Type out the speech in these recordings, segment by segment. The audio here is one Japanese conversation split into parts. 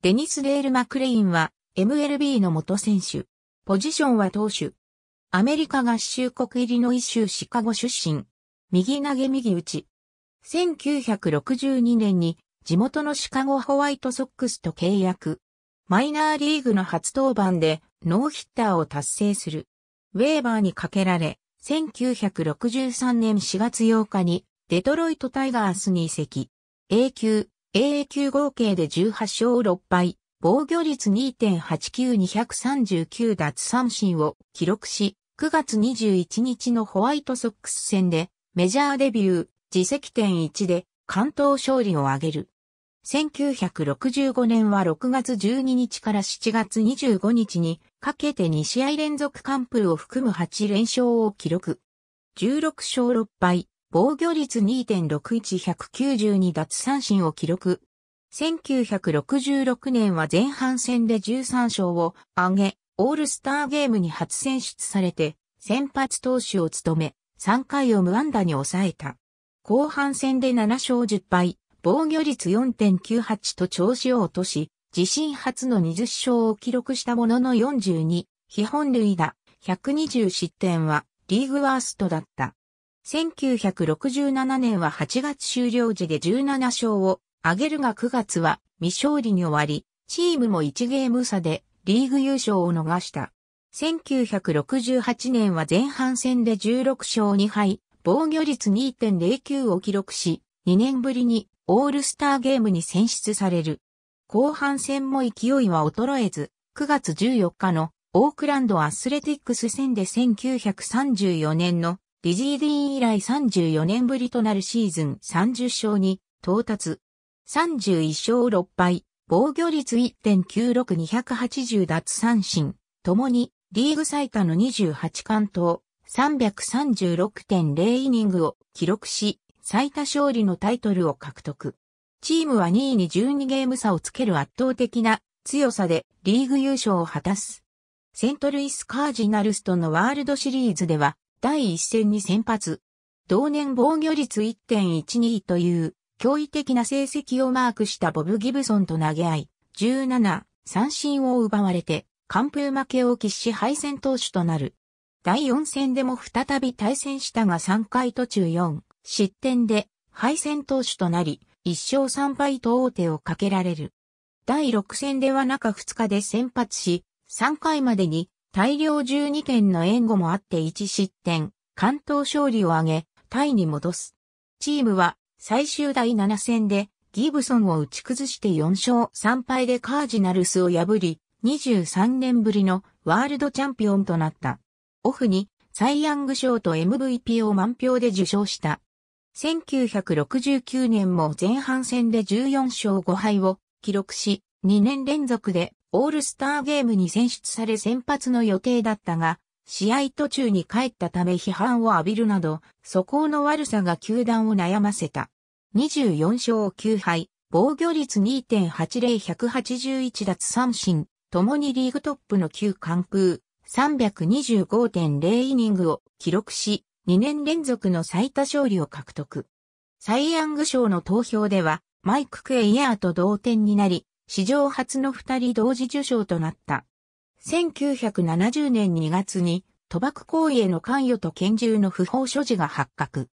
デニス・レール・マクレインは MLB の元選手。ポジションは投手。アメリカ合衆国イリノイ州シカゴ出身。右投げ右打ち。1962年に地元のシカゴホワイトソックスと契約。マイナーリーグの初登板でノーヒッターを達成する。ウェーバーにかけられ、1963年4月8日にデトロイトタイガースに移籍。A 級 AA 級合計で18勝6敗、防御率2.89239奪三振を記録し、9月21日のホワイトソックス戦でメジャーデビュー、自責点1で関東勝利を挙げる。1965年は6月12日から7月25日にかけて2試合連続完封を含む8連勝を記録。16勝6敗、防御率2.61192奪三振を記録。1966年は前半戦で13勝を挙げ、オールスターゲームに初選出されて、先発投手を務め、3回を無安打に抑えた。後半戦で7勝10敗、防御率4.98と調子を落とし、自身初の20勝を記録したものの42、基本塁打、120失点はリーグワーストだった。1967年は8月終了時で17勝を挙げるが9月は未勝利に終わり、チームも1ゲーム差でリーグ優勝を逃した。1968年は前半戦で16勝2敗、防御率2.09を記録し、2年ぶりにオールスターゲームに選出される。後半戦も勢いは衰えず、9月14日のオークランドアスレティックス戦で1934年のリジーディーン以来34年ぶりとなるシーズン30勝に到達。31勝6敗、防御率1.96280奪三振、共にリーグ最多の28関東、336.0イニングを記録し、最多勝利のタイトルを獲得。チームは2位に12ゲーム差をつける圧倒的な強さでリーグ優勝を果たす。セントルイス・カージナルスとのワールドシリーズでは第一戦に先発。同年防御率1.12という驚異的な成績をマークしたボブ・ギブソンと投げ合い、17、三振を奪われて、完封負けを喫し敗戦投手となる。第4戦でも再び対戦したが3回途中4、失点で敗戦投手となり、1勝3敗と王手をかけられる。第6戦では中2日で先発し、3回までに大量12点の援護もあって1失点、関東勝利を挙げ、タイに戻す。チームは最終第7戦でギブソンを打ち崩して4勝3敗でカージナルスを破り、23年ぶりのワールドチャンピオンとなった。オフにサイ・ヤング賞と MVP を満票で受賞した。1969年も前半戦で14勝5敗を記録し、2年連続でオールスターゲームに選出され先発の予定だったが、試合途中に帰ったため批判を浴びるなど、素行の悪さが球団を悩ませた。24勝9敗、防御率2.80181奪三振、共にリーグトップの旧完封、325.0イニングを記録し、2年連続の最多勝利を獲得。サイ・ヤング賞の投票では、マイク・クエイヤーと同点になり、史上初の二人同時受賞となった。1970年2月に賭博行為への関与と拳銃の不法所持が発覚。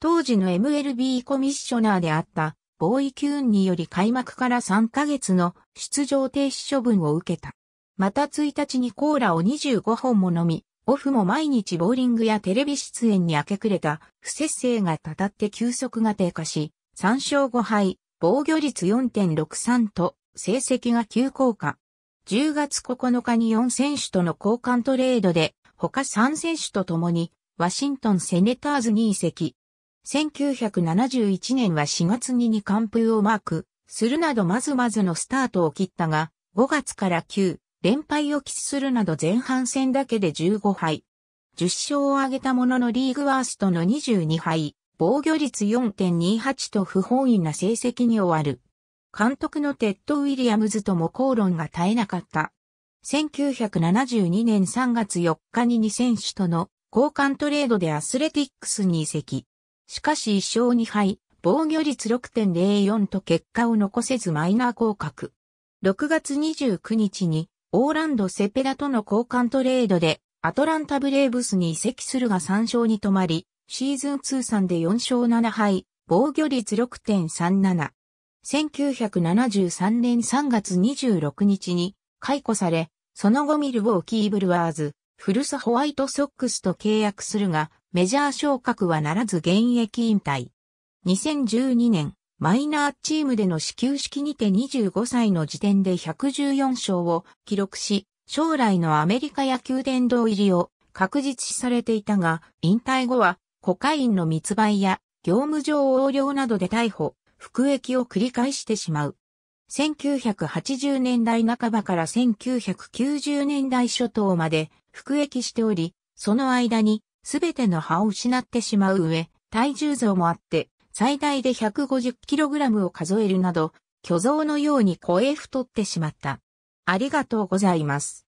当時の MLB コミッショナーであったボーイ・キューンにより開幕から3ヶ月の出場停止処分を受けた。また1日にコーラを25本も飲み、オフも毎日ボーリングやテレビ出演に明け暮れた不節制がたたって休息が低下し、3勝5敗、防御率4.63と成績が急降下。10月9日に4選手との交換トレードで、他3選手と共に、ワシントンセネターズに移籍。1971年は4月に2完封をマーク、するなどまずまずのスタートを切ったが、5月から9、連敗を喫するなど前半戦だけで15敗。10勝を挙げたもののリーグワーストの22敗、防御率4.28と不本意な成績に終わる。監督のテッド・ウィリアムズとも口論が絶えなかった。1972年3月4日に2選手との交換トレードでアスレティックスに移籍。しかし1勝2敗、防御率6.04と結果を残せずマイナー降格。6月29日にオーランド・セペダとの交換トレードでアトランタ・ブレーブスに移籍するが3勝に止まり、シーズン通算で4勝7敗、防御率6.37。1973年3月26日に解雇され、その後ミルウォーキーブルワーズ、フルサ・ホワイトソックスと契約するが、メジャー昇格はならず現役引退。2012年、マイナーチームでの始球式にて25歳の時点で114勝を記録し、将来のアメリカ野球殿堂入りを確実視されていたが、引退後はコカインの密売や業務上横領などで逮捕、服役を繰り返してしまう。1980年代半ばから1990年代初頭まで服役しており、その間にすべての葉を失ってしまう上、体重増もあって、最大で 150kg を数えるなど、巨像のように声太ってしまった。ありがとうございます。